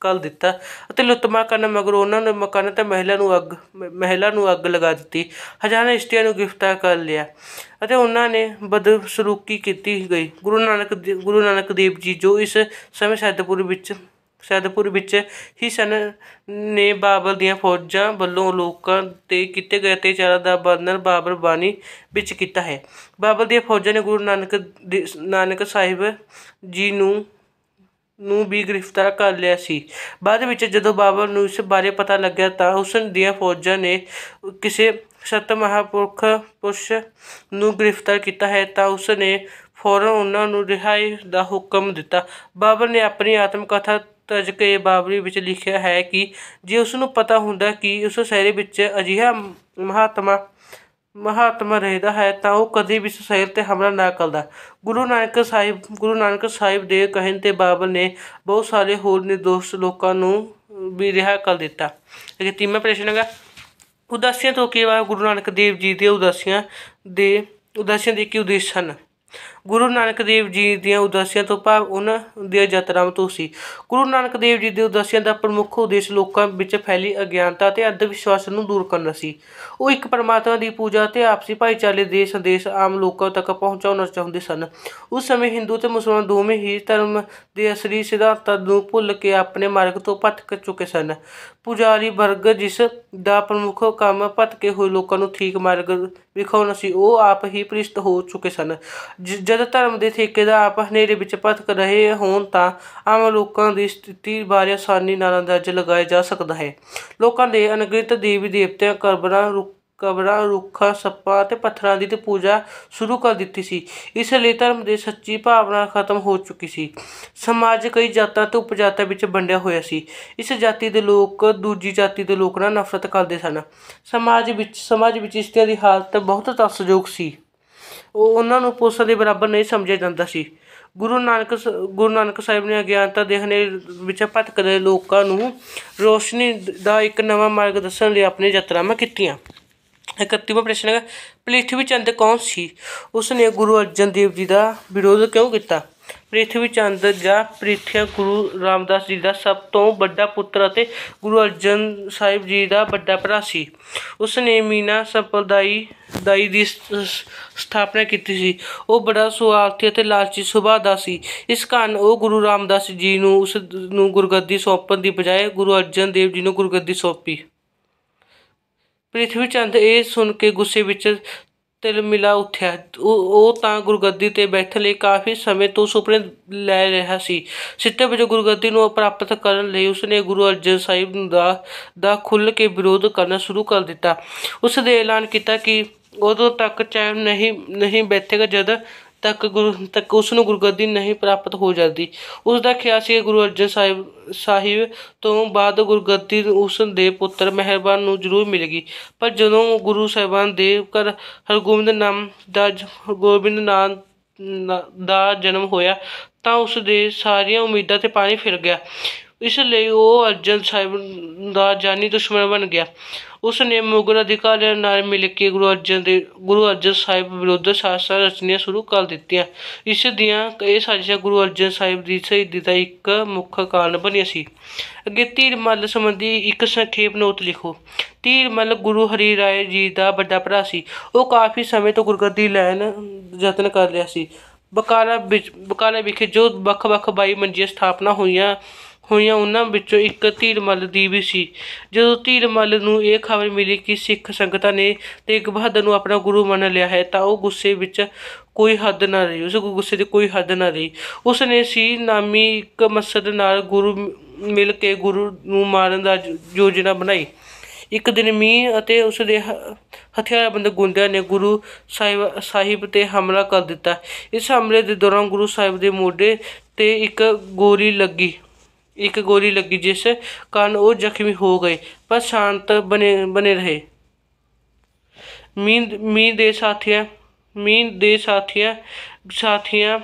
ਕਲ ਦਿੱਤਾ ਅਤੇ ਲੁੱਟਮਾਰ ਕਰਨ ਮਗਰੋਂ ਉਹਨਾਂ ਨੇ ਮਕਾਨਾਂ ਤੇ ਮਹਿਲਾ ਨੂੰ ਅੱਗ ਮਹਿਲਾ ਨੂੰ ਅੱਗ ਲਗਾ ਦਿੱਤੀ ਹਜ਼ਾਰਾਂ ਇਸਤਰੀਆਂ ਨੂੰ ਗ੍ਰਿਫਤਾਰ ਕਰ ਲਿਆ ਅਤੇ ਉਹਨਾਂ ਨੇ ਬਦਸਲੂਕੀ ਕੀਤੀ ਗਈ ਗੁਰੂ ਨਾਨਕ ਦੇ ਗੁਰੂ ਨਾਨਕ ਦੇਵ ਜੀ ਜੋ ਇਸ ਸਮੇਂ ਸੈਦਪੁਰ ਵਿੱਚ ਸੈਦਪੁਰ ਵਿੱਚ ਹੀ ਸਨ ਨੇ ਬਾਬਰ ਦੀਆਂ ਫੌਜਾਂ ਵੱਲੋਂ ਲੋਕਾਂ ਤੇ ਕੀਤੇ ਗਏ ਅਤਿਆਚਾਰਾਂ ਦਾ ਵਰਣਨ ਬਾਬਰ ਬਾਣੀ ਵਿੱਚ ਕੀਤਾ ਹੈ ਬਾਬਰ ਦੀਆਂ ਫੌਜਾਂ ਨੇ ਗੁਰੂ ਨਾਨਕ ਨਾਨਕ ਸਾਹਿਬ ਜੀ ਨੂੰ ਨੂੰ ਵੀ ਗ੍ਰਿਫਤਾਰ ਕਰ ਲਿਆ ਸੀ ਬਾਅਦ ਵਿੱਚ ਜਦੋਂ ਬਾਬਰ ਨੂੰ ਇਸ ਬਾਰੇ ਪਤਾ ਲੱਗਿਆ ਤਾਂ ਉਸ ਦੀਆਂ ਫੌਜਾਂ ਨੇ ਕਿਸੇ ਸਤ ਮਹਾਪੁਰਖ ਪੁਰਸ਼ ਨੂੰ ਗ੍ਰਿਫਤਾਰ ਕੀਤਾ ਹੈ ਤਾਂ ਉਸ ਨੇ ਫੌਰਨ ਉਹਨਾਂ ਨੂੰ ਰਿਹਾਈ ਦਾ ਹੁਕਮ ਦਿੱਤਾ ਬਾਬਰ ਨੇ ਆਪਣੀ ਆਤਮ ਕਥਾ ਕੇ ਬਾਬਰੀ ਵਿੱਚ ਲਿਖਿਆ ਹੈ ਕਿ ਜੇ ਉਸ ਨੂੰ ਪਤਾ ਹੁੰਦਾ ਕਿ ਉਸ ਸ਼ਹਿਰ ਵਿੱਚ ਅਜਿਹਾ ਮਹਾਤਮਾ ਮਹਾਤਮਾ ਰਹਿਦਾ ਹੈ ਤਾਂ ਉਹ ਕਦੀ ਵੀ ਸ਼ਹਿਰ ਤੇ ਹਮਲਾ ਨਾ ਕਰਦਾ ਗੁਰੂ ਨਾਨਕ ਸਾਹਿਬ ਗੁਰੂ ਨਾਨਕ ਸਾਹਿਬ ਦੇ ਕਹਿਣ ਤੇ ਬਾਬਰ ਨੇ ਬਹੁਤ ਸਾਰੇ ਹੋਰ ਨਿਰਦੋਸ਼ ਲੋਕਾਂ ਨੂੰ ਵੀ ਰਿਹਾ ਕਰ ਦਿੱਤਾ ਇਹ ਤੀਮਾ ਪ੍ਰਸ਼ਨ ਹੈਗਾ ਉਦਾਸੀਆਂ ਤੋਂ ਕੇਵਲ ਗੁਰੂ ਨਾਨਕ ਦੇਵ ਜੀ ਦੇ ਉਦਾਸੀਆਂ ਦੇ ਉਦਾਸੀਆਂ ਦੇ ਕੀ ਉਦੇਸ਼ ਹਨ ਗੁਰੂ ਨਾਨਕ ਦੇਵ ਜੀ ਦੀਆਂ ਉਦਾਸੀਆਂ ਤੋਂ ਭਾਵ ਉਹਨਾਂ ਦੀਆਂ ਯਾਤਰਾਵਾਂ ਤੋਂ ਸੀ ਗੁਰੂ ਨਾਨਕ ਦੇਵ ਜੀ ਦੀ ਉਦਾਸੀਆਂ ਦਾ ਪ੍ਰਮੁੱਖ ਉਦੇਸ਼ ਲੋਕਾਂ ਵਿੱਚ ਫੈਲੀ ਅਗਿਆਨਤਾ ਤੇ ਅੰਧ ਵਿਸ਼ਵਾਸ ਨੂੰ ਦੂਰ ਕਰਨਾ ਸੀ ਉਹ ਇੱਕ ਪਰਮਾਤਮਾ ਦੀ ਪੂਜਾ ਤੇ ਆਪਸੀ ਭਾਈਚਾਰੇ ਦੇ ਸੰਦੇਸ਼ ਆਮ ਲੋਕਾਂ ਤੱਕ ਪਹੁੰਚਾਉਣਾ ਚਾਹੁੰਦੇ ਸਨ ਉਸ ਸਮੇਂ ਹਿੰਦੂ ਤੇ ਮੁਸਲਮਾਨ ਦੋਵੇਂ ਹੀ ਧਰਮ ਦੇ ਅਸਲੀ ਸਿਧਾਂਤਾਂ ਨੂੰ ਭੁੱਲ ਕੇ ਆਪਣੇ ਮਾਰਗ ਤੋਂ ਭਟਕ ਚੁੱਕੇ ਸਨ ਪੁਜਾਰੀ ਵਰਗ ਜਿਸ ਦਾ ਪ੍ਰਮੁੱਖ ਕੰਮ ਭਟਕੇ ਹੋਏ ਲੋਕਾਂ ਨੂੰ ਠੀਕ ਮਾਰਗ ਵਿਖਾਉਣਾ ਸੀ ਉਹ ਆਪ ਹੀ ਪ੍ਰਿਸ਼ਤ ਹੋ ਚੁੱਕੇ ਸਨ ਜਦ ਧਰਮ ਦੇ ਠੇਕੇਦਾਰ ਆਪ ਹਨੇਰੇ ਵਿੱਚ ਭਟਕ ਰਹੇ ਹੋਣ ਤਾਂ ਆਮ ਲੋਕਾਂ ਦੀ ਸਥਿਤੀ ਬਾਰੇ ਆਸਾਨੀ ਨਾਲ ਅੰਦਾਜ਼ਾ ਲਗਾਇਆ ਜਾ ਸਕਦਾ ਹੈ ਲੋਕਾਂ ਦੇ ਅਨਗ੍ਰਿਤ ਦੇਵੀ ਦੇਵਤਿਆਂ ਕਰਬਰਾਂ ਕਬਰਾਂ ਰੁੱਖਾਂ ਸੱਪਾਂ ਅਤੇ ਪੱਥਰਾਂ ਦੀ ਤੇ ਪੂਜਾ ਸ਼ੁਰੂ ਕਰ ਦਿੱਤੀ ਸੀ ਇਸ ਲਈ ਧਰਮ ਦੇ ਸੱਚੀ ਭਾਵਨਾ ਖਤਮ ਹੋ ਚੁੱਕੀ ਸੀ ਸਮਾਜ ਕਈ ਜਾਤਾਂ ਤੇ ਉਪਜਾਤਾਂ ਵਿੱਚ ਵੰਡਿਆ ਹੋਇਆ ਸੀ ਇਸ ਜਾਤੀ ਦੇ ਲੋਕ ਦੂਜੀ ਜਾਤੀ ਦੇ ਲੋਕ ਨਾਲ ਨਫ਼ਰਤ ਕਰਦੇ ਸਨ ਸਮਾਜ ਵਿੱਚ ਸਮਾਜ ਵਿੱਚ ਇਸ ਦੀ ਹਾਲਤ ਬਹੁਤ ਤਸਜੋਕ ਸੀ ਉਹ ਉਹਨਾਂ ਨੂੰ ਪੁਲਿਸ ਦੇ ਬਰਾਬਰ ਨਹੀਂ ਸਮਝਿਆ ਜਾਂਦਾ ਸੀ ਗੁਰੂ ਨਾਨਕ ਗੁਰੂ ਨਾਨਕ ਸਾਹਿਬ ਨੇ ਅਗਿਆਨਤਾ ਦੇ ਹਨੇਰੇ ਵਿੱਚ ਭਟਕਦੇ ਲੋਕਾਂ ਨੂੰ ਰੋਸ਼ਨੀ ਦਾ ਇੱਕ ਨਵਾਂ ਮਾਰਗ ਦੱਸਣ ਲਈ ਆਪਣੀ ਯਾਤਰਾਵਾਂ ਕੀਤੀਆਂ 31ਵਾਂ ਪ੍ਰਸ਼ਨ ਹੈ ਪ੍ਰਿਥਵੀ ਚੰਦ ਕੌਣ ਸੀ ਉਸ ਨੇ ਗੁਰੂ ਅਰਜਨ ਦੇਵ ਜੀ ਦਾ ਵਿਰੋਧ ਕਿਉਂ ਕੀਤਾ ਪ੍ਰਿਥਵੀ ਚੰਦ ਜਾਂ ਪ੍ਰਿਥਿਆ ਗੁਰੂ ਰਾਮਦਾਸ ਜੀ ਦਾ ਸਭ ਤੋਂ ਵੱਡਾ ਪੁੱਤਰ ਅਤੇ ਗੁਰੂ ਅਰਜਨ ਸਾਹਿਬ ਜੀ ਦਾ ਵੱਡਾ ਭਰਾ ਸੀ ਉਸ ਨੇ ਮੀਨਾ ਸੰਪਰਦਾਇ ਦਾਈ ਦੀ ਸਥਾਪਨਾ ਕੀਤੀ ਸੀ ਉਹ ਬੜਾ ਸੁਆਰਥੀ ਅਤੇ ਲਾਲਚੀ ਸੁਭਾਅ ਦਾ ਸੀ ਇਸ ਕਾਰਨ ਉਹ ਗੁਰੂ ਰਾਮਦਾਸ ਜੀ ਨੂੰ ਉਸ ਨੂੰ ਗੁਰਗੱਦੀ ਸੌਂਪਣ ਦੀ ਬਜਾਏ ਗੁਰੂ ਅਰਜਨ ਦੇਵ ਜੀ ਨੂੰ ਗੁਰਗੱਦੀ ਸੌਂਪੀ ਪ੍ਰਿਥਵੀ ਚੰਦ ਇਹ ਸੁਣ ਕੇ ਗੁੱਸੇ ਵਿੱਚ ਮਿਲਾ ਉੱਠਿਆ ਉਹ ਤਾਂ ਗੁਰਗੱਦੀ ਤੇ ਬੈਠਣ ਲਈ ਕਾਫੀ ਸਮੇਂ ਤੋਂ ਸੁਪਨੇ ਲੈ ਰਿਹਾ ਸੀ ਸਿੱਟੇ ਵਿੱਚ ਗੁਰਗੱਦੀ ਨੂੰ ਪ੍ਰਾਪਤ ਕਰਨ ਲਈ ਉਸਨੇ ਗੁਰੂ ਅਰਜਨ ਸਾਹਿਬ ਦਾ ਦਾ ਖੁੱਲ ਕੇ ਵਿਰੋਧ ਕਰਨਾ ਸ਼ੁਰੂ ਕਰ ਦਿੱਤਾ ਉਸ ਦੇ ਐਲਾਨ ਕੀਤਾ ਕਿ ਉਦੋਂ ਤੱਕ ਚੈਨ ਨਹੀਂ ਨਹੀਂ ਬੈਠੇਗਾ ਜਦ ਤੱਕ ਗੁਰੂ ਤੱਕ ਉਸ ਨੂੰ ਗੁਰਗੱਦੀ ਨਹੀਂ ਪ੍ਰਾਪਤ ਹੋ ਜਾਂਦੀ ਉਸ ਦਾ ਖਿਆਲ ਸੀ ਗੁਰੂ ਅਰਜਨ ਸਾਹਿਬ ਸਾਹਿਬ ਤੋਂ ਬਾਅਦ ਗੁਰਗੱਦੀ ਉਸ ਦੇ ਪੁੱਤਰ ਮਹਿਰਬਾਨ ਨੂੰ ਜ਼ਰੂਰ ਮਿਲੇਗੀ ਪਰ ਜਦੋਂ ਗੁਰੂ ਸਾਹਿਬਾਨ ਦੇ ਘਰ ਹਰਗੋਬਿੰਦ ਨਾਮ ਦਾ ਗੋਬਿੰਦ ਨਾਮ ਦਾ ਜਨਮ ਹੋਇਆ ਤਾਂ ਉਸ ਦੇ ਸਾਰੀਆਂ ਉਮੀਦਾਂ ਤੇ ਪਾਣੀ ਫਿਰ ਗਿਆ ਇਸ ਲਈ ਉਹ ਅਰਜਨ ਸਾਹਿਬ ਦਾ ਜਾਨੀ ਦੁਸ਼ਮਣ ਬਣ ਗਿਆ ਉਸ ਨੇ ਮੁਗਲ ਅਧਿਕਾਰੀਆਂ ਨਾਲ ਮਿਲ ਕੇ ਗੁਰੂ ਅਰਜਨ ਦੇ ਗੁਰੂ ਅਰਜਨ ਸਾਹਿਬ ਵਿਰੁੱਧ ਸਾਜ਼ਿਸ਼ਾਂ ਰਚਨੀਆਂ ਸ਼ੁਰੂ ਕਰ ਦਿੱਤੀਆਂ ਇਸ ਦੀਆਂ ਇਹ ਸਾਜ਼ਿਸ਼ਾਂ ਗੁਰੂ ਅਰਜਨ ਸਾਹਿਬ ਦੀ ਸ਼ਹੀਦੀ ਦਾ ਇੱਕ ਮੁੱਖ ਕਾਰਨ ਬਣਿਆ ਸੀ ਅੱਗੇ ਤੀਰ ਮੱਲ ਸੰਬੰਧੀ ਇੱਕ ਸੰਖੇਪ ਨੋਟ ਲਿਖੋ ਤੀਰ ਮੱਲ ਗੁਰੂ ਹਰੀ ਰਾਏ ਜੀ ਦਾ ਵੱਡਾ ਭਰਾ ਸੀ ਉਹ ਕਾਫੀ ਸਮੇਂ ਤੋਂ ਗੁਰਗੱਦੀ ਲੈਣ ਯਤਨ ਕਰ ਰਿਹਾ ਸੀ ਬਕਾਲਾ ਵਿੱਚ ਬਕਾਲਾ ਵਿਖੇ ਜੋ ਵੱਖ-ਵੱਖ ਬਾਈ ਮੰਜੀਆਂ ਸਥਾਪਨਾ ਹੋਈਆਂ ਹੋਈਆਂ ਉਹਨਾਂ ਵਿੱਚੋਂ ਇੱਕ ਧੀਰਮੱਲ ਦੀ ਵੀ ਸੀ ਜਦੋਂ ਧੀਰਮੱਲ ਨੂੰ ਇਹ ਖਬਰ ਮਿਲੀ ਕਿ ਸਿੱਖ ਸੰਗਤਾਂ ਨੇ ਤੇਗ ਬਹਾਦਰ ਨੂੰ ਆਪਣਾ ਗੁਰੂ ਮੰਨ ਲਿਆ ਹੈ ਤਾਂ ਉਹ ਗੁੱਸੇ ਵਿੱਚ ਕੋਈ ਹੱਦ ਨਾ ਰਹੀ ਉਸ ਕੋ ਗੁੱਸੇ ਦੀ ਕੋਈ ਹੱਦ ਨਾ ਰਹੀ ਉਸ ਨੇ ਸੀ ਨਾਮੀ ਇੱਕ ਮਸਦ ਨਾਲ ਗੁਰੂ ਮਿਲ ਕੇ ਗੁਰੂ ਨੂੰ ਮਾਰਨ ਦਾ ਯੋਜਨਾ ਬਣਾਈ ਇੱਕ ਦਿਨ ਮੀਂਹ ਅਤੇ ਉਸ ਦੇ ਹਥਿਆਰਬੰਦ ਗੁੰਡਿਆਂ ਨੇ ਗੁਰੂ ਸਾਹਿਬ ਸਾਹਿਬ ਤੇ ਹਮਲਾ ਕਰ ਦਿੱਤਾ ਇਸ ਹਮਲੇ ਦੇ ਦੌਰਾਨ ਗੁਰੂ ਸਾਹਿਬ ਦੇ ਮੋਢੇ ਤੇ ਇੱਕ ਗੋਲੀ ਲੱਗੀ एक गोली लगी जिस कारण वो जख्मी हो गए पर शांत बने बने रहे मीन मीन दे साथिया मीन दे साथिया साथिया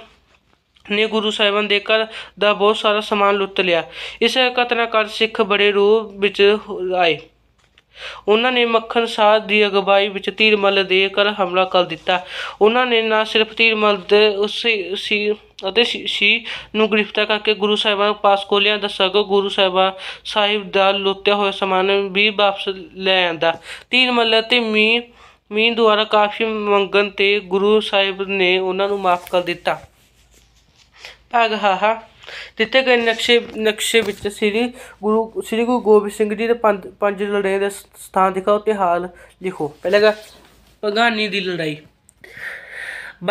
ने गुरु साहिबान ਦੇ ਘਰ ਦਾ ਬਹੁਤ ਸਾਰਾ ਸਮਾਨ ਲੁੱਟ ਲਿਆ ਇਸ सिख बड़े ਸਿੱਖ आए ਉਹਨਾਂ ਨੇ ਮੱਖਣ ਸਾਧ ਦੀ ਅਗਵਾਈ ਵਿੱਚ ਤੀਰਮਲ ਦੇ ਕਰ ਹਮਲਾ ਕਰ ਦਿੱਤਾ ਉਹਨਾਂ ਨੇ ਨਾ ਸਿਰਫ ਤੀਰਮਲ ਦੇ ਉਸ ਸੀ ਅਤੇ ਸੀ ਨੂੰ ਗ੍ਰਿਫਤਾਰ ਕਰਕੇ ਗੁਰੂ ਸਾਹਿਬਾਂ ਪਾਸ ਕੋਲਿਆਂ ਦੱਸਾ ਕਿ ਗੁਰੂ ਸਾਹਿਬਾ ਸਾਹਿਬ ਦਾ ਲੁੱਟਿਆ ਹੋਇਆ ਸਮਾਨ ਵੀ ਵਾਪਸ ਲੈ ਆਂਦਾ ਤੀਰਮਲ ਤੇ ਮੀ ਮੀਂ ਦੁਆਰਾ ਕਾਫੀ ਮੰਗਣ ਤੇ ਗੁਰੂ ਸਾਹਿਬ ਨੇ ਉਹਨਾਂ ਨੂੰ ਮਾਫ ਕਰ ਦਿੱਤਾ ਹਾ ਦਿੱਤੇ ਗਏ ਨਕਸ਼ੇ ਨਕਸ਼ੇ ਵਿੱਚ ਸ੍ਰੀ ਗੁਰੂ ਸ੍ਰੀ ਗੁਰੂ ਗੋਬਿੰਦ ਸਿੰਘ ਜੀ ਦੇ ਪੰਜ ਪੰਜ ਲੜਾਈਆਂ ਦੇ ਸਥਾਨ ਦਿਖਾਓ ਤੇ ਹਾਲ ਲਿਖੋ ਪਹਿਲਾ ਪਗਾਨੀ ਦੀ ਲੜਾਈ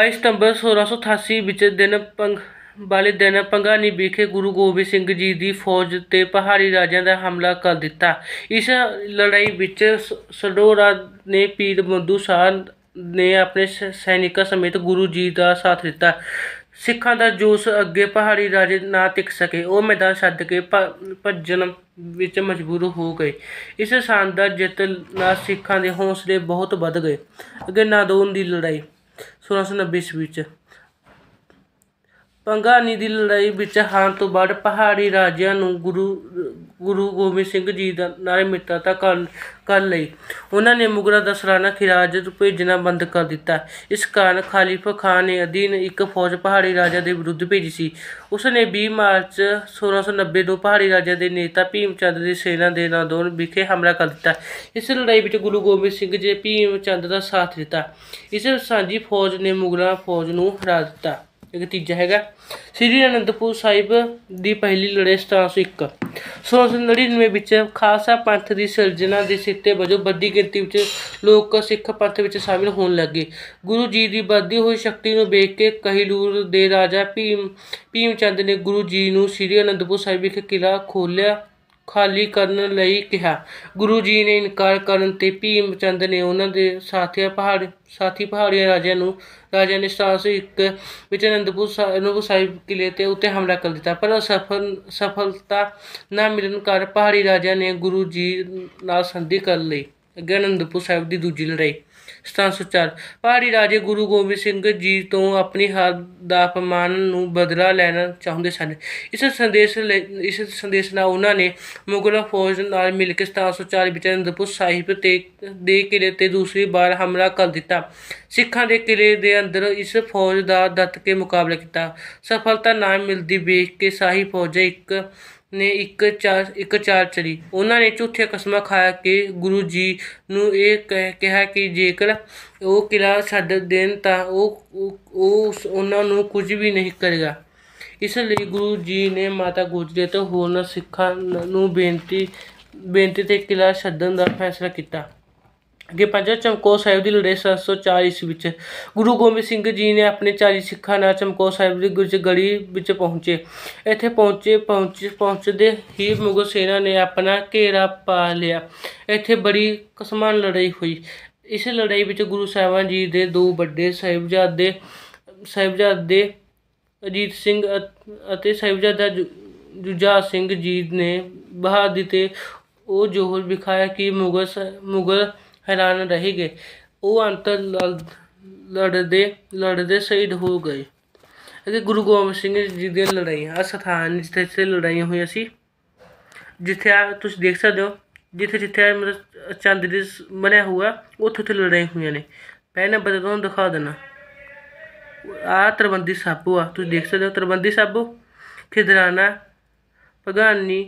22 ਸਤੰਬਰ 1688 ਵਿੱਚ ਦਿਨ ਪੰਗ ਵਾਲੇ ਦਿਨ ਪੰਗਾਨੀ ਵਿਖੇ ਗੁਰੂ ਗੋਬਿੰਦ ਸਿੰਘ ਜੀ ਦੀ ਫੌਜ ਤੇ ਪਹਾੜੀ ਰਾਜਿਆਂ ਦਾ ਹਮਲਾ ਕਰ ਦਿੱਤਾ ਇਸ ਲੜਾਈ ਵਿੱਚ ਸਡੋਰਾ ਨੇ ਪੀਰ ਬੰਦੂ ਸ਼ਾਹ ਨੇ ਆਪਣੇ ਸੈਨਿਕਾਂ ਸਮੇਤ ਗੁਰੂ ਜੀ ਦਾ ਸਾਥ ਦਿੱਤਾ ਸਿੱਖਾਂ ਦਾ ਜੋਸ਼ ਅੱਗੇ ਪਹਾੜੀ ਰਾਜੇ ਨਾ ਟਿਕ ਸਕੇ ਉਹ ਮੈਦਾਨ ਛੱਡ ਕੇ ਭੱਜਣ ਵਿੱਚ ਮਜਬੂਰ ਹੋ ਗਏ ਇਸ ਸ਼ਾਨਦਾਰ ਜਿੱਤ ਨਾਲ ਸਿੱਖਾਂ ਦੇ ਹੌਸਲੇ ਬਹੁਤ ਵੱਧ ਗਏ ਅੱਗੇ ਨਾਦੋਨ ਦੀ ਲੜਾਈ 1690 ਵਿੱਚ ਪੰਗਾਨੀ ਦੀ ਲੜਾਈ ਵਿੱਚ ਹਾਂ ਤੋਂ ਬਾਅਦ ਪਹਾੜੀ ਰਾਜਿਆਂ ਨੂੰ ਗੁਰੂ ਗੁਰੂ ਗੋਬਿੰਦ ਸਿੰਘ ਜੀ ਦਾ ਨਾਲ ਮਿੱਤਰਤਾ ਕਰ ਕਰ ਲਈ ਉਹਨਾਂ ਨੇ ਮੁਗਲਾਂ ਦਾ ਸਰਾਣਾ ਖਿਰਾਜ ਭੇਜਣਾ ਬੰਦ ਕਰ ਦਿੱਤਾ ਇਸ ਕਾਰਨ ਖਾਲਿਫਾ ਖਾਨ ਨੇ ਅਧੀਨ ਇੱਕ ਫੌਜ ਪਹਾੜੀ ਰਾਜਾ ਦੇ ਵਿਰੁੱਧ ਭੇਜੀ ਸੀ ਉਸ ਨੇ 20 ਮਾਰਚ 1690 ਨੂੰ ਪਹਾੜੀ ਰਾਜਾ ਦੇ ਨੇਤਾ ਭੀਮ ਚੰਦ ਦੀ ਸੈਨਾ ਦੇ ਨਾਲ ਦੋਨ ਵਿਖੇ ਹਮਲਾ ਕਰ ਦਿੱਤਾ ਇਸ ਲੜਾਈ ਵਿੱਚ ਗੁਰੂ ਗੋਬਿੰਦ ਸਿੰਘ ਜੀ ਭੀਮ ਚੰਦ ਦਾ ਸਾਥ ਦਿੱਤਾ ਇਸ ਸਾਂਝੀ ਫੌਜ ਨੇ ਮੁਗਲਾਂ ਫੌਜ ਨੂੰ ਹਰਾ ਦਿੱਤਾ ਇੱਕ ਤੀਜਾ ਹੈਗਾ ਸ੍ਰੀ ਅਨੰਦਪੁਰ ਸਾਹਿਬ ਦੀ ਪਹਿਲੀ ਲੜਾਈ 1701 ਨੇ ਵਿੱਚ ਖਾਲਸਾ ਪੰਥ ਦੀ ਸਿਰਜਣਾ ਦੇ ਸਿੱਤੇ ਵਜੋਂ ਵੱਡੀ ਗਿਣਤੀ ਵਿੱਚ ਲੋਕ ਸਿੱਖ ਪੰਥ ਵਿੱਚ ਸ਼ਾਮਿਲ ਹੋਣ ਲੱਗੇ ਗੁਰੂ ਜੀ ਦੀ ਵੱਧਦੀ ਹੋਈ ਸ਼ਕਤੀ ਨੂੰ ਵੇਖ ਕੇ ਕਹਿਲੂਰ ਦੇ ਰਾਜਾ ਭੀਮ ਭੀਮ ਚੰਦ ਨੇ ਗੁਰੂ ਜੀ ਨੂੰ ਸ੍ਰੀ ਅਨੰਦਪੁਰ ਸਾਹਿਬ ਵਿਖੇ ਕਿਲਾ ਖੋਲ੍ਹਿਆ ਖਾਲੀ ਕਰਨ ਲਈ ਕਿਹਾ ਗੁਰੂ ਜੀ ਨੇ ਇਨਕਾਰ ਕਰਨ ਤੇ ਭੀਮ ਚੰਦ ਨੇ ਉਹਨਾਂ ਦੇ ਸਾਥੀਆਂ ਪਹਾੜ ਸਾਥੀ ਪਹਾੜੀ ਰਾਜਿਆਂ ਨੂੰ ਰਾਜਿਆਂ ਨੇ ਇੱਕ ਵਿੱਚ ਅਨੰਦਪੁਰ ਸਾਹਿਬ ਸਾਹਿਬ ਕਿਲੇ ਤੇ ਉੱਤੇ ਹਮਲਾ ਕਰ ਦਿੱਤਾ ਪਰ ਸਫਲ ਸਫਲਤਾ ਨਾ ਮਿਲਣ ਕਾਰਨ ਪਹਾੜੀ ਰਾਜਿਆਂ ਨੇ ਗੁਰੂ ਜੀ ਨਾਲ ਸੰਧੀ ਕਰ ਲਈ ਅਗਨੰਦਪੁਰ ਸਾਹਿਬ ਦੀ ਦੂਜੀ ਲੜਾਈ 704 ਪਹਾੜੀ ਰਾਜੇ ਗੁਰੂ ਗੋਬਿੰਦ ਸਿੰਘ ਜੀ ਤੋਂ ਆਪਣੀ ਹਾਰ ਦਾ ਅਪਮਾਨ ਨੂੰ ਬਦਲਾ ਲੈਣਾ ਚਾਹੁੰਦੇ ਸਨ ਇਸ ਸੰਦੇਸ਼ ਇਸ ਸੰਦੇਸ਼ ਨਾਲ ਉਹਨਾਂ ਨੇ ਮੁਗਲ ਫੌਜ ਨਾਲ ਮਿਲ ਕੇ 1704 ਵਿੱਚ ਅਨੰਦਪੁਰ ਸਾਹਿਬ ਤੇ ਦੇ ਕਿਲੇ ਤੇ ਦੂਸਰੀ ਵਾਰ ਹਮਲਾ ਕਰ ਦਿੱਤਾ ਸਿੱਖਾਂ ਦੇ ਕਿਲੇ ਦੇ ਅੰਦਰ ਇਸ ਫੌਜ ਦਾ ਡਟ ਕੇ ਮੁਕਾਬਲਾ ਕੀਤਾ ਸਫਲਤਾ ਨਾ ਮਿਲਦੀ ਵੇਖ ਕੇ ਸਾਹੀ ਫੌਜ ਇੱਕ ਨੇ ਇੱਕ ਚਾਰ ਇੱਕ ਚਾਰ ਚਲੀ ਉਹਨਾਂ ਨੇ ਝੂਠੇ ਕਸਮਾਂ ਖਾ ਕੇ ਗੁਰੂ ਜੀ ਨੂੰ ਇਹ ਕਿਹਾ ਕਿ ਜੇਕਰ ਉਹ ਕਿਲਾ ਛੱਡ ਦੇਣ ਤਾਂ ਉਹ ਉਹ ਉਹਨਾਂ ਨੂੰ ਕੁਝ ਵੀ ਨਹੀਂ ਕਰੇਗਾ ਇਸ ਲਈ ਗੁਰੂ ਜੀ ਨੇ ਮਾਤਾ ਗੁਜਰੇ ਤੋਂ ਹੋਰਨਾਂ ਸਿੱਖਾਂ ਨੂੰ ਬੇਨਤੀ ਬੇਨਤੀ ਤੇ ਕਿਲਾ ਛੱਡਣ ਦਾ ਫੈਸਲਾ ਕੀਤਾ ਕਿ ਪੰਜਾ ਚਮਕੌਰ ਸਾਹਿਬ ਦੀ ਲੜਾਈ 740 ਈਸਵੀ ਵਿੱਚ ਗੁਰੂ ਗੋਬਿੰਦ ਸਿੰਘ ਜੀ ਨੇ ਆਪਣੇ 40 ਸਿੱਖਾਂ ਨਾਲ ਚਮਕੌਰ ਸਾਹਿਬ ਦੀ ਗੁਰਜ ਗੜੀ ਵਿੱਚ ਪਹੁੰਚੇ ਇੱਥੇ ਪਹੁੰਚੇ ਪਹੁੰਚੇ ਪਹੁੰਚਦੇ ਹੀ ਮੁਗਲ ਸੈਨਾ ਨੇ ਆਪਣਾ ਘੇਰਾ ਪਾ ਲਿਆ ਇੱਥੇ ਬੜੀ ਕਸਮਾਨ ਲੜਾਈ ਹੋਈ ਇਸ ਲੜਾਈ ਵਿੱਚ ਗੁਰੂ ਸਾਹਿਬਾਂ ਜੀ ਦੇ ਦੋ ਵੱਡੇ ਸਹਿਬਜ਼ਾਦੇ ਸਹਿਬਜ਼ਾਦੇ ਅਜੀਤ ਸਿੰਘ ਅਤੇ ਸਹਿਬਜ਼ਾਦਾ ਜੁਜਾ ਸਿੰਘ ਜੀ ਨੇ ਬਹਾਦਰੀ ਤੇ ਉਹ ਜੋਹਰ ਵਿਖਾਇਆ ਕਿ ਮੁਗਲ ਮੁਗਲ ਹੈਰਾਨ ਰਹਿ ਗਏ ਉਹ ਅੰਤਰ ਲੜਦੇ ਲੜਦੇ ਸ਼ਹੀਦ ਹੋ ਗਏ ਅਤੇ ਗੁਰੂ ਗੋਬਿੰਦ ਸਿੰਘ ਜੀ ਦੀ ਲੜਾਈ ਆ ਸਥਾਨ ਜਿੱਥੇ ਸੇ ਲੜਾਈ ਹੋਈ ਸੀ ਜਿੱਥੇ ਆ ਤੁਸੀਂ ਦੇਖ ਸਕਦੇ ਹੋ ਜਿੱਥੇ ਜਿੱਥੇ ਮਤਲਬ ਚੰਦ ਦੇ ਬਣਿਆ ਹੋਇਆ ਉੱਥੇ ਉੱਥੇ ਲੜਾਈ ਹੋਈਆਂ ਨੇ ਪਹਿਲੇ ਬਦਲ ਤੁਹਾਨੂੰ ਦਿਖਾ ਦੇਣਾ ਆ ਤਰਬੰਦੀ ਸਾਬੂ ਆ ਤੁਸੀਂ ਦੇਖ ਸਕਦੇ ਹੋ ਤਰਬੰਦੀ ਸਾਬੂ ਖਿਦਰਾਨਾ ਭਗਾਨੀ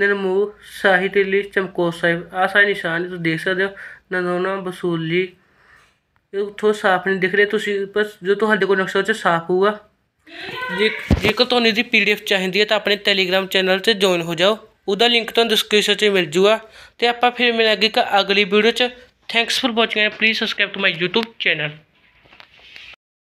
ਸਾਹਿਤ ਸਾਹਿਤਲੀ ਚਮਕੋ ਸਾਹਿਬ ਆ ਸਾਰੇ ਨਿਸ਼ਾਨ ਤੁਸੀਂ ਦੇਖ ਸਕਦੇ ਹੋ ਨਨੋਨਾ ਵਸੂਲੀ ਉਥੋਂ ਸਾਫ਼ ਨਹੀਂ ਦਿਖ ਰਿਹਾ ਤੁਸੀਂ ਪਰ ਜੋ ਤੁਹਾਡੇ ਕੋਲ ਨਕਸ਼ਾ 'ਚ ਸਾਫ਼ ਹੋਊਗਾ ਜੇ ਜੇਕਰ ਤੁਹਾਨੂੰ ਇਹਦੀ ਪੀਡੀਐਫ ਚਾਹੀਦੀ ਹੈ ਤਾਂ ਆਪਣੇ ਟੈਲੀਗ੍ਰਾਮ ਚੈਨਲ ਤੇ ਜੁਆਇਨ ਹੋ ਜਾਓ ਉਹਦਾ ਲਿੰਕ ਤੁਹਾਨੂੰ ਡਿਸਕ੍ਰਿਪਸ਼ਨ 'ਚ ਮਿਲ ਜੂਗਾ ਤੇ ਆਪਾਂ ਫਿਰ ਮਿਲਾਂਗੇ ਇੱਕ ਅਗਲੀ ਵੀਡੀਓ 'ਚ thanks for watching and please subscribe to my YouTube channel